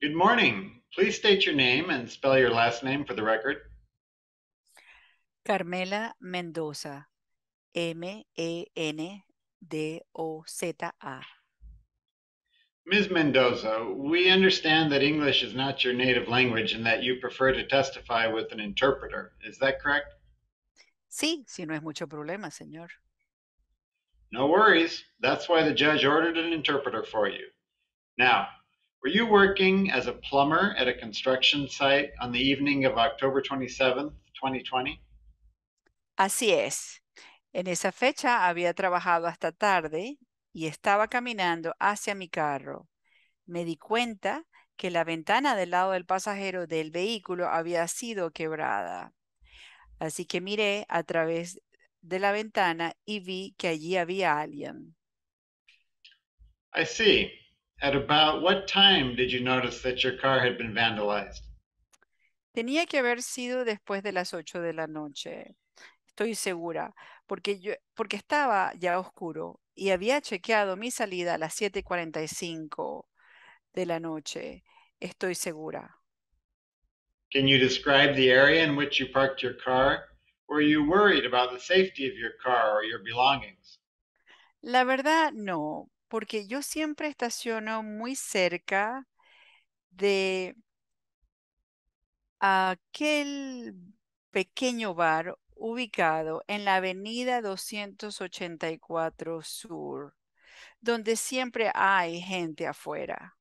Good morning. Please state your name and spell your last name for the record. Carmela Mendoza, M-E-N-D-O-Z-A. Ms. Mendoza, we understand that English is not your native language and that you prefer to testify with an interpreter. Is that correct? Sí, si no es mucho problema, señor. No worries. That's why the judge ordered an interpreter for you. Now, Were you working as a plumber at a construction site on the evening of October 27, 2020? Así es. En esa fecha había trabajado hasta tarde y estaba caminando hacia mi carro. Me di cuenta que la ventana del lado del pasajero del vehículo había sido quebrada. Así que miré a través de la ventana y vi que allí había alguien. I see. At about what time did you notice that your car had been vandalized? Tenía que haber sido después de las 8 de la noche. Estoy segura, porque yo porque estaba ya oscuro y había chequeado mi salida a las 7:45 de la noche. Estoy segura. Can you describe the area in which you parked your car? Were you worried about the safety of your car or your belongings? La verdad, no, porque yo siempre estaciono muy cerca de aquel pequeño bar ubicado en la avenida 284 Sur, donde siempre hay gente afuera.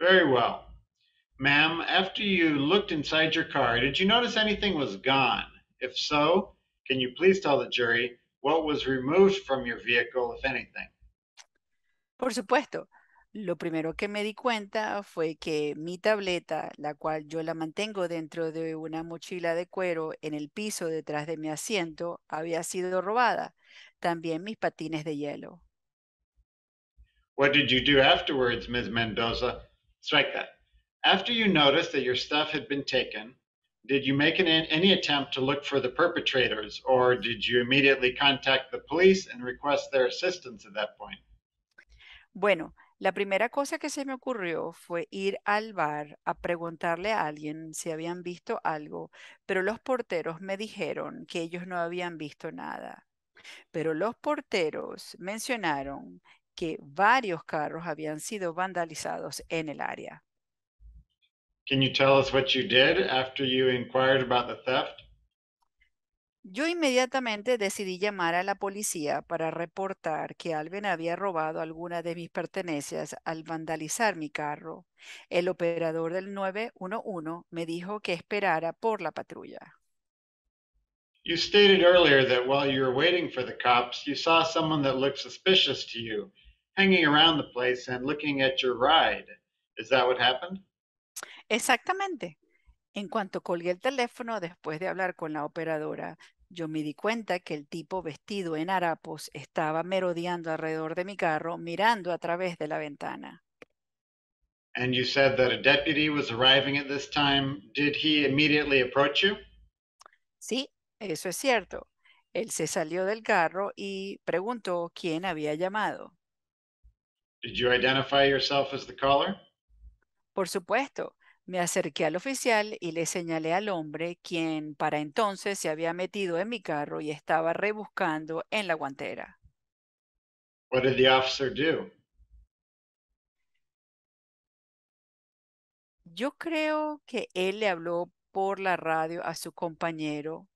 Very well. Ma'am, after you looked inside your car, did you notice anything was gone? If so, can you please tell the jury what was removed from your vehicle, if anything? Por supuesto, lo primero que me di cuenta fue que mi tableta, la cual yo la mantengo dentro de una mochila de cuero en el piso detrás de mi asiento, había sido robada. También mis patines de hielo. What did you do afterwards, Ms. Mendoza? Strike that. After you noticed that your stuff had been taken, did you make any attempt to look for the perpetrators, or did you immediately contact the police and request their assistance at that point? Bueno, la primera cosa que se me ocurrió fue ir al bar a preguntarle a alguien si habían visto algo, pero los porteros me dijeron que ellos no habían visto nada. Pero los porteros mencionaron que varios carros habían sido vandalizados en el área. Can you tell us what you did after you inquired about the theft? Yo inmediatamente decidí llamar a la policía para reportar que alguien había robado alguna de mis pertenencias al vandalizar mi carro. El operador del 911 me dijo que esperara por la patrulla. You stated earlier that while you were waiting for the cops, you saw someone that looked suspicious to you, hanging around the place and looking at your ride. Is that what happened? Exactamente. En cuanto colgué el teléfono después de hablar con la operadora, yo me di cuenta que el tipo vestido en harapos estaba merodeando alrededor de mi carro, mirando a través de la ventana. And you said that a deputy was arriving at this time. Did he immediately approach you? Sí, eso es cierto. Él se salió del carro y preguntó quién había llamado. Did you identify yourself as the caller? Por supuesto. Me acerqué al oficial y le señalé al hombre, quien para entonces se había metido en mi carro y estaba rebuscando en la guantera. What did the officer do? Yo creo que él le habló por la radio a su compañero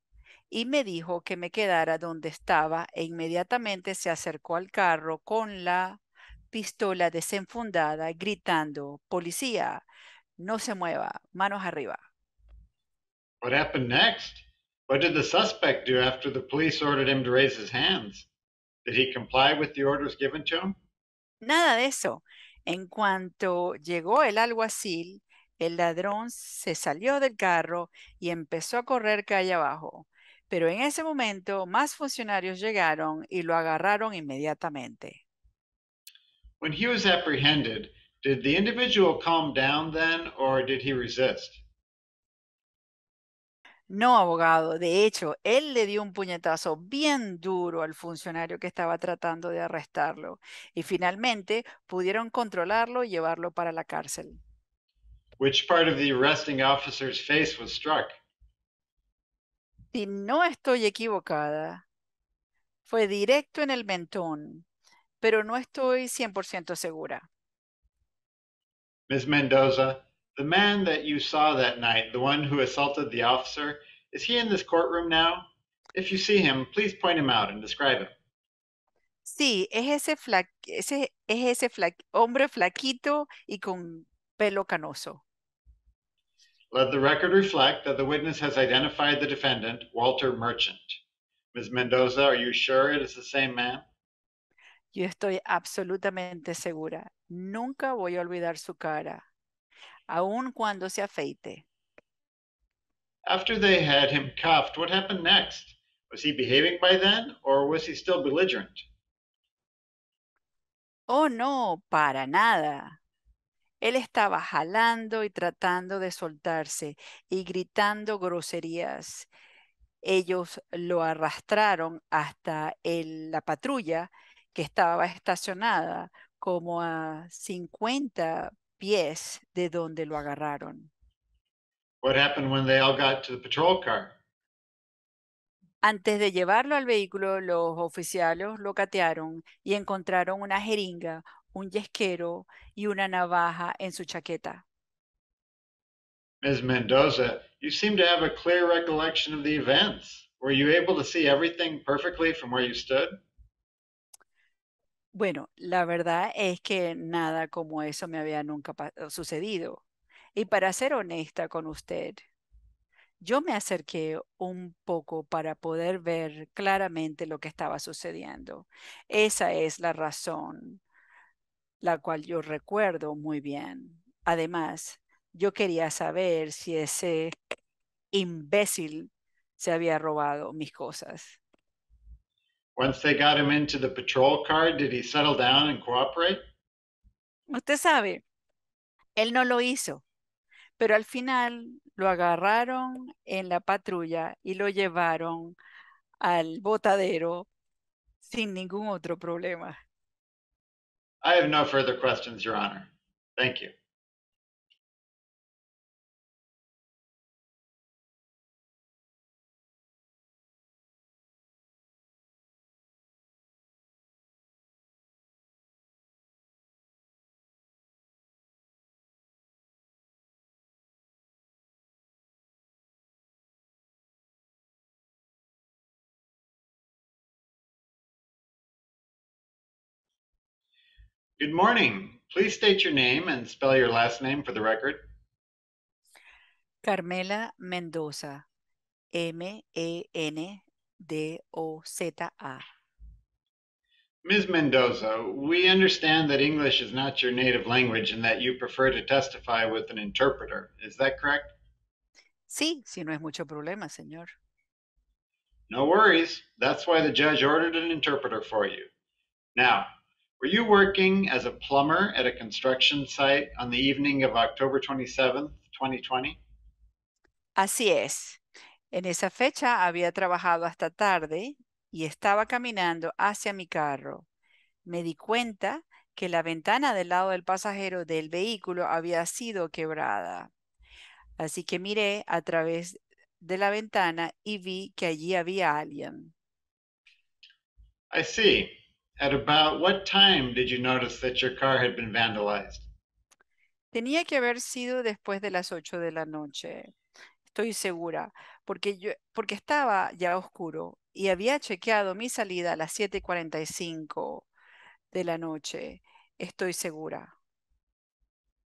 y me dijo que me quedara donde estaba e inmediatamente se acercó al carro con la pistola desenfundada gritando, Policía, no se mueva. Manos arriba. What happened next? What did the suspect do after the police ordered him to raise his hands? Did he comply with the orders given to him? Nada de eso. En cuanto llegó el alguacil, el ladrón se salió del carro y empezó a correr calle abajo. Pero en ese momento más funcionarios llegaron y lo agarraron inmediatamente. When he was apprehended, Did the individual calm down then or did he resist? No, abogado. De hecho, él le dio un puñetazo bien duro al funcionario que estaba tratando de arrestarlo y finalmente pudieron controlarlo y llevarlo para la cárcel. Which part of the arresting officer's face was struck? Si no estoy equivocada, fue directo en el mentón, pero no estoy 100% segura. Ms. Mendoza, the man that you saw that night, the one who assaulted the officer, is he in this courtroom now? If you see him, please point him out and describe him. Sí, es ese, fla ese, es ese fla hombre flaquito y con pelo canoso. Let the record reflect that the witness has identified the defendant, Walter Merchant. Ms. Mendoza, are you sure it is the same man? Yo estoy absolutamente segura, nunca voy a olvidar su cara, aun cuando se afeite. After they had him cuffed, what happened next? Was he behaving by then, or was he still belligerent? Oh, no, para nada. Él estaba jalando y tratando de soltarse y gritando groserías. Ellos lo arrastraron hasta el, la patrulla que estaba estacionada como a 50 pies de donde lo agarraron. happened all got to the patrol car? Antes de llevarlo al vehículo, los oficiales lo catearon y encontraron una jeringa, un yesquero y una navaja en su chaqueta. Ms. Mendoza, you seem to have a clear recollection of the events. Were you able to see everything perfectly from where you stood? Bueno, la verdad es que nada como eso me había nunca eh, sucedido. Y para ser honesta con usted, yo me acerqué un poco para poder ver claramente lo que estaba sucediendo. Esa es la razón, la cual yo recuerdo muy bien. Además, yo quería saber si ese imbécil se había robado mis cosas. once they got him into the patrol car, did he settle down and cooperate? Usted sabe, él no lo hizo, pero al final lo agarraron en la patrulla y lo llevaron al botadero sin ningún otro problema. I have no further questions, Your Honor. Thank you. Good morning. Please state your name and spell your last name for the record. Carmela Mendoza, M-E-N-D-O-Z-A. Ms. Mendoza, we understand that English is not your native language and that you prefer to testify with an interpreter. Is that correct? Sí, si no es mucho problema, señor. No worries. That's why the judge ordered an interpreter for you. Now, Were you working as a plumber at a construction site on the evening of October 27th, 2020? Así es. En esa fecha había trabajado hasta tarde y estaba caminando hacia mi carro. Me di cuenta que la ventana del lado del pasajero del vehículo había sido quebrada. Así que miré a través de la ventana y vi que allí había alguien. I see. At about what time did you notice that your car had been vandalized? Tenía que haber sido después de las 8 de la noche. Estoy segura, porque yo porque estaba ya oscuro y había chequeado mi salida a las 7:45 de la noche. Estoy segura.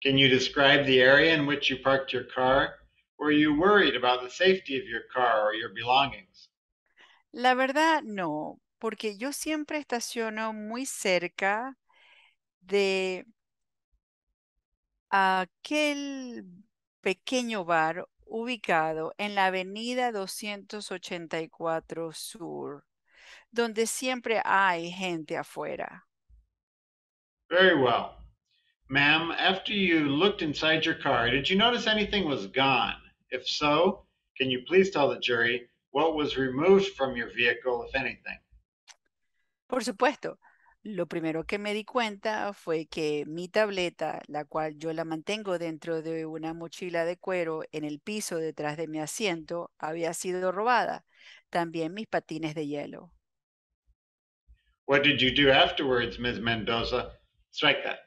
Can you describe the area in which you parked your car? Were you worried about the safety of your car or your belongings? La verdad, no porque yo siempre estaciono muy cerca de aquel pequeño bar ubicado en la avenida 284 Sur, donde siempre hay gente afuera. Very well. Ma'am, after you looked inside your car, did you notice anything was gone? If so, can you please tell the jury what was removed from your vehicle, if anything? Por supuesto, lo primero que me di cuenta fue que mi tableta, la cual yo la mantengo dentro de una mochila de cuero en el piso detrás de mi asiento, había sido robada. También mis patines de hielo. What did you do afterwards, Ms. Mendoza? Strike that.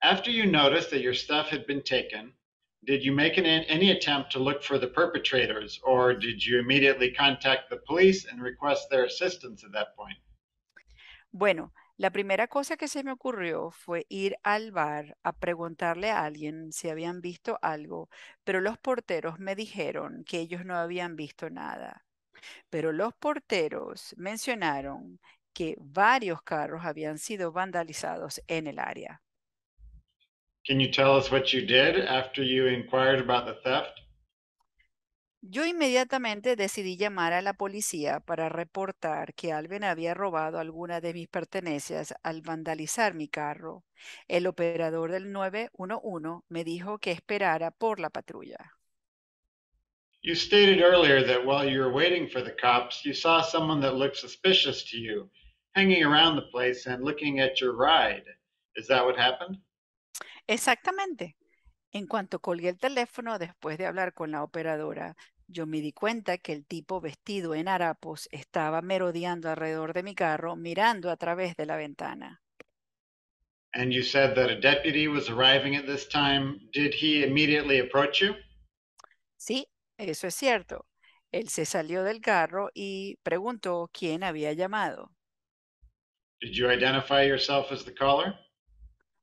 After you noticed that your stuff had been taken, did you make any attempt to look for the perpetrators, or did you immediately contact the police and request their assistance at that point? Bueno, la primera cosa que se me ocurrió fue ir al bar a preguntarle a alguien si habían visto algo, pero los porteros me dijeron que ellos no habían visto nada. Pero los porteros mencionaron que varios carros habían sido vandalizados en el área. Can you tell us what you did after you inquired about the theft? Yo inmediatamente decidí llamar a la policía para reportar que alguien había robado alguna de mis pertenencias al vandalizar mi carro. El operador del 911 me dijo que esperara por la patrulla. You stated earlier that while you were waiting for the cops, you saw someone that looked suspicious to you, hanging around the place and looking at your ride. Is that what happened? Exactamente. En cuanto colgué el teléfono, después de hablar con la operadora, yo me di cuenta que el tipo vestido en harapos estaba merodeando alrededor de mi carro, mirando a través de la ventana. And you said that a deputy was arriving at this time. Did he immediately approach you? Sí, eso es cierto. Él se salió del carro y preguntó quién había llamado. Did you identify yourself as the caller?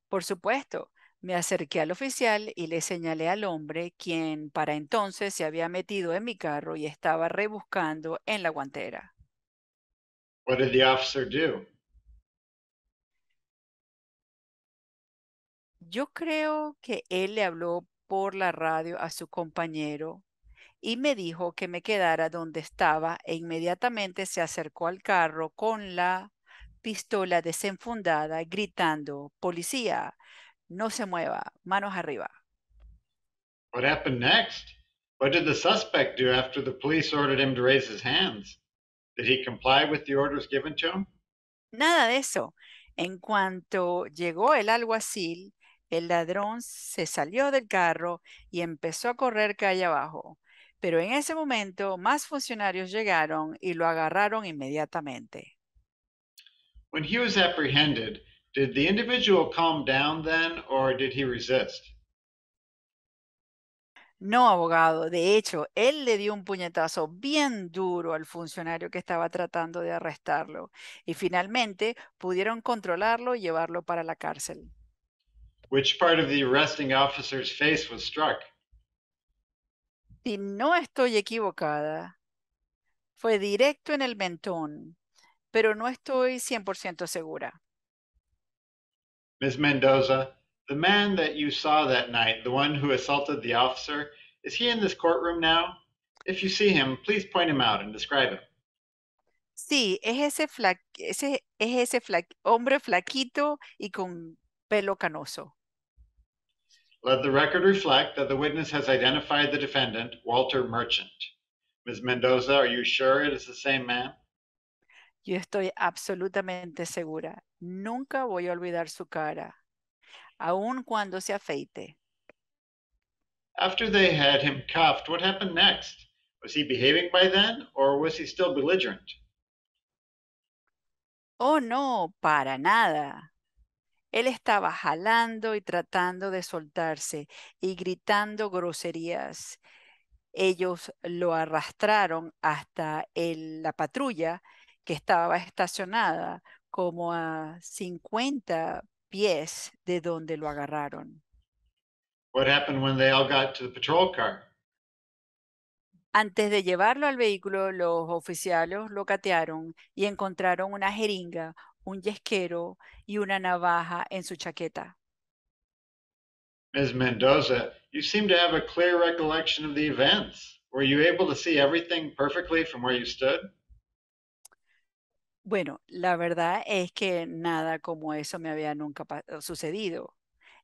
Por supuesto. Me acerqué al oficial y le señalé al hombre, quien para entonces se había metido en mi carro y estaba rebuscando en la guantera. What did the officer do? Yo creo que él le habló por la radio a su compañero y me dijo que me quedara donde estaba e inmediatamente se acercó al carro con la pistola desenfundada gritando, Policía, no se mueva. Manos arriba. What happened next? What did the suspect do after the police ordered him to raise his hands? Did he comply with the orders given to him? Nada de eso. En cuanto llegó el alguacil, el ladrón se salió del carro y empezó a correr calle abajo. Pero en ese momento más funcionarios llegaron y lo agarraron inmediatamente. Cuando fue was apprehended, Did the individual calm down then or No, abogado. De hecho, él le dio un puñetazo bien duro al funcionario que estaba tratando de arrestarlo y finalmente pudieron controlarlo y llevarlo para la cárcel. Which part of the arresting officer's face was Si no estoy equivocada, fue directo en el mentón, pero no estoy 100% segura. Ms. Mendoza, the man that you saw that night, the one who assaulted the officer, is he in this courtroom now? If you see him, please point him out and describe him. Sí, es ese, fla ese, es ese fla hombre flaquito y con pelo canoso. Let the record reflect that the witness has identified the defendant, Walter Merchant. Ms. Mendoza, are you sure it is the same man? Yo estoy absolutamente segura, nunca voy a olvidar su cara, aun cuando se afeite. After they had him cuffed, what happened next? Was he behaving by then, or was he still belligerent? Oh, no, para nada. Él estaba jalando y tratando de soltarse y gritando groserías. Ellos lo arrastraron hasta el, la patrulla estaba estacionada como a 50 pies de donde lo agarraron. What happened when they all got to the patrol car? Antes de llevarlo al vehículo, los oficiales lo catearon y encontraron una jeringa, un yesquero y una navaja en su chaqueta. Ms. Mendoza, you seem to have a clear recollection of the events. Were you able to see everything perfectly from where you stood? Bueno, la verdad es que nada como eso me había nunca eh, sucedido.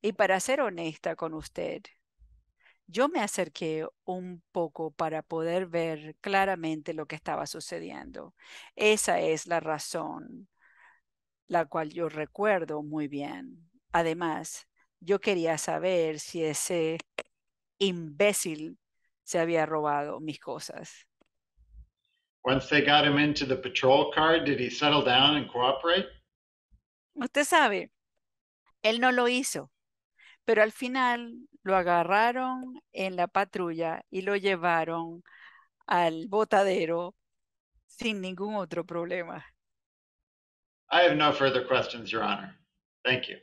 Y para ser honesta con usted, yo me acerqué un poco para poder ver claramente lo que estaba sucediendo. Esa es la razón, la cual yo recuerdo muy bien. Además, yo quería saber si ese imbécil se había robado mis cosas. once they got him into the patrol car, did he settle down and cooperate? Usted sabe, él no lo hizo, pero al final lo agarraron en la patrulla y lo llevaron al botadero sin ningún otro problema. I have no further questions, Your Honor. Thank you.